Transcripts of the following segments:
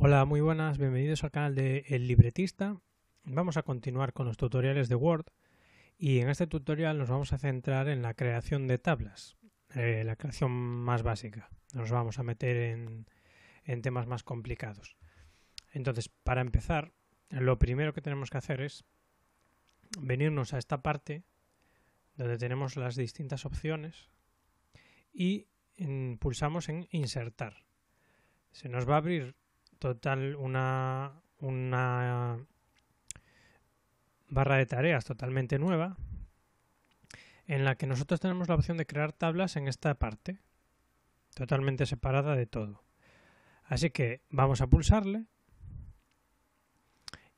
Hola, muy buenas, bienvenidos al canal de El Libretista. Vamos a continuar con los tutoriales de Word y en este tutorial nos vamos a centrar en la creación de tablas, eh, la creación más básica. Nos vamos a meter en, temas más complicados. Entonces, para empezar, lo primero que tenemos que hacer es venirnos a esta parte donde tenemos las distintas opciones y mm, pulsamos en insertar. Se nos va a abrir total una, barra de tareas totalmente nueva en la que nosotros tenemos la opción de crear tablas en esta parte, totalmente separada de todo. Así que vamos a pulsarle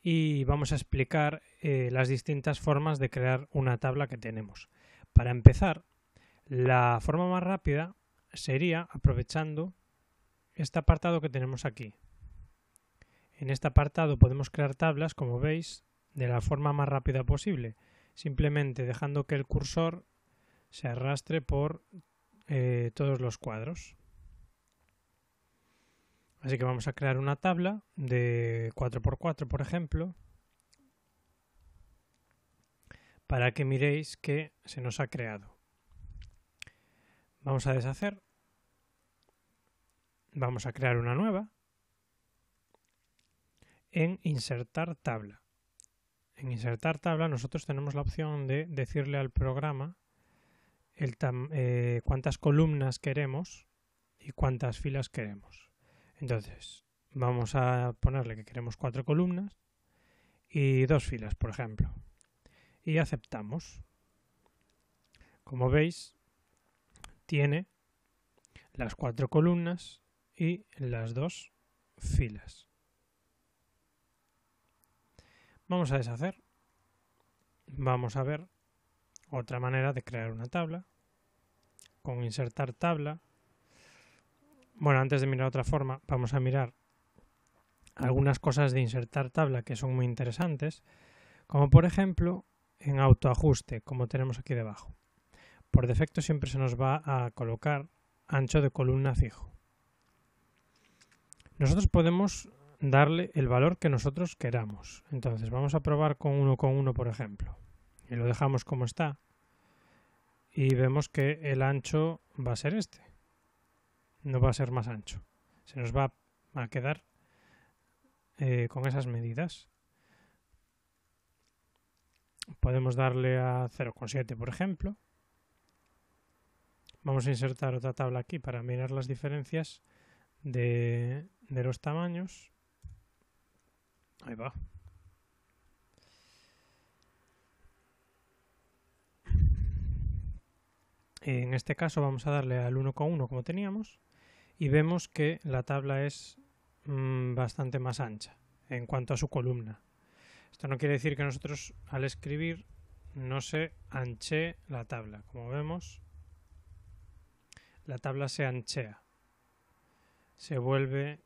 y vamos a explicar eh, las distintas formas de crear una tabla que tenemos. Para empezar, la forma más rápida sería aprovechando este apartado que tenemos aquí, en este apartado podemos crear tablas, como veis, de la forma más rápida posible, simplemente dejando que el cursor se arrastre por eh, todos los cuadros. Así que vamos a crear una tabla de 4x4, por ejemplo, para que miréis que se nos ha creado. Vamos a deshacer. Vamos a crear una nueva en insertar tabla. En insertar tabla nosotros tenemos la opción de decirle al programa eh, cuántas columnas queremos y cuántas filas queremos. Entonces, vamos a ponerle que queremos cuatro columnas y dos filas, por ejemplo. Y aceptamos. Como veis, tiene las cuatro columnas y las dos filas. Vamos a deshacer. Vamos a ver otra manera de crear una tabla. Con insertar tabla. Bueno, antes de mirar otra forma, vamos a mirar algunas cosas de insertar tabla que son muy interesantes. Como por ejemplo en autoajuste, como tenemos aquí debajo. Por defecto siempre se nos va a colocar ancho de columna fijo. Nosotros podemos darle el valor que nosotros queramos. Entonces vamos a probar con 1,1 con por ejemplo. Y lo dejamos como está. Y vemos que el ancho va a ser este. No va a ser más ancho. Se nos va a quedar eh, con esas medidas. Podemos darle a 0,7, por ejemplo. Vamos a insertar otra tabla aquí para mirar las diferencias de los tamaños. Ahí va. En este caso vamos a darle al 1,1 como teníamos y vemos que la tabla es mm, bastante más ancha en cuanto a su columna. Esto no quiere decir que nosotros al escribir no se anche la tabla. Como vemos, la tabla se anchea. Se vuelve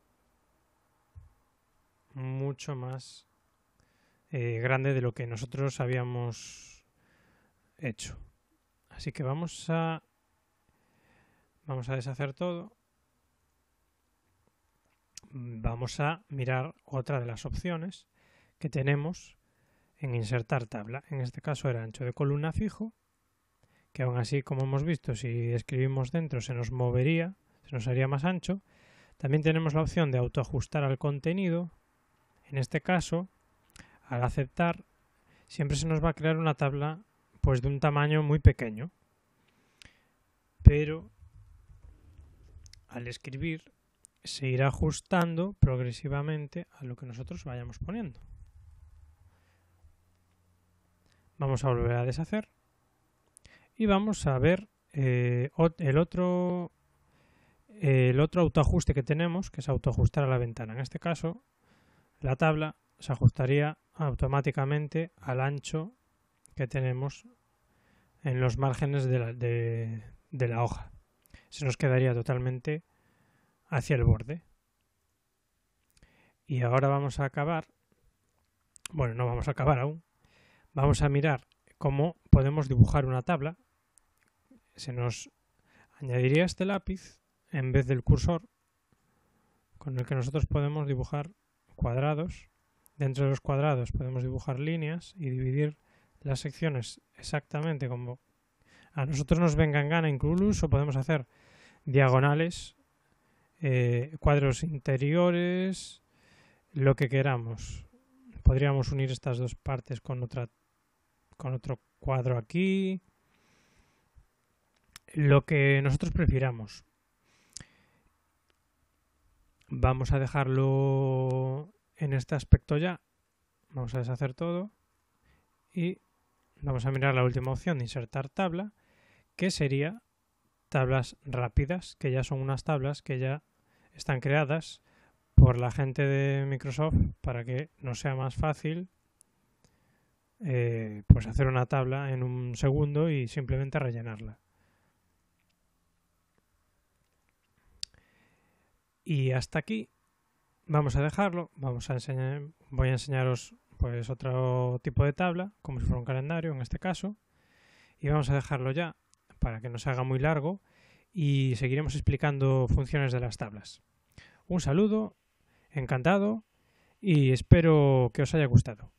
mucho más eh, grande de lo que nosotros habíamos hecho. Así que vamos a vamos a deshacer todo. Vamos a mirar otra de las opciones que tenemos en insertar tabla. En este caso era ancho de columna fijo, que aún así, como hemos visto, si escribimos dentro se nos movería, se nos haría más ancho. También tenemos la opción de autoajustar al contenido, en este caso, al aceptar, siempre se nos va a crear una tabla pues de un tamaño muy pequeño. Pero al escribir se irá ajustando progresivamente a lo que nosotros vayamos poniendo. Vamos a volver a deshacer y vamos a ver eh, el otro el otro autoajuste que tenemos, que es autoajustar a la ventana. En este caso la tabla se ajustaría automáticamente al ancho que tenemos en los márgenes de la, hoja. Se nos quedaría totalmente hacia el borde. Y ahora vamos a acabar, bueno, no vamos a acabar aún, vamos a mirar cómo podemos dibujar una tabla. Se nos añadiría este lápiz en vez del cursor con el que nosotros podemos dibujar cuadrados. Dentro de los cuadrados podemos dibujar líneas y dividir las secciones exactamente como a nosotros nos venga en gana incluso podemos hacer diagonales, eh, cuadros interiores, lo que queramos. Podríamos unir estas dos partes con otra con otro cuadro aquí. Lo que nosotros prefiramos. Vamos a dejarlo en este aspecto ya. Vamos a deshacer todo. Y vamos a mirar la última opción, insertar tabla, que sería tablas rápidas, que ya son unas tablas que ya están creadas por la gente de Microsoft para que no sea más fácil eh, pues hacer una tabla en un segundo y simplemente rellenarla. Y hasta aquí vamos a dejarlo. Vamos a enseñar, voy a enseñaros pues otro tipo de tabla, como si fuera un calendario en este caso. Y vamos a dejarlo ya para que no se haga muy largo y seguiremos explicando funciones de las tablas. Un saludo, encantado y espero que os haya gustado.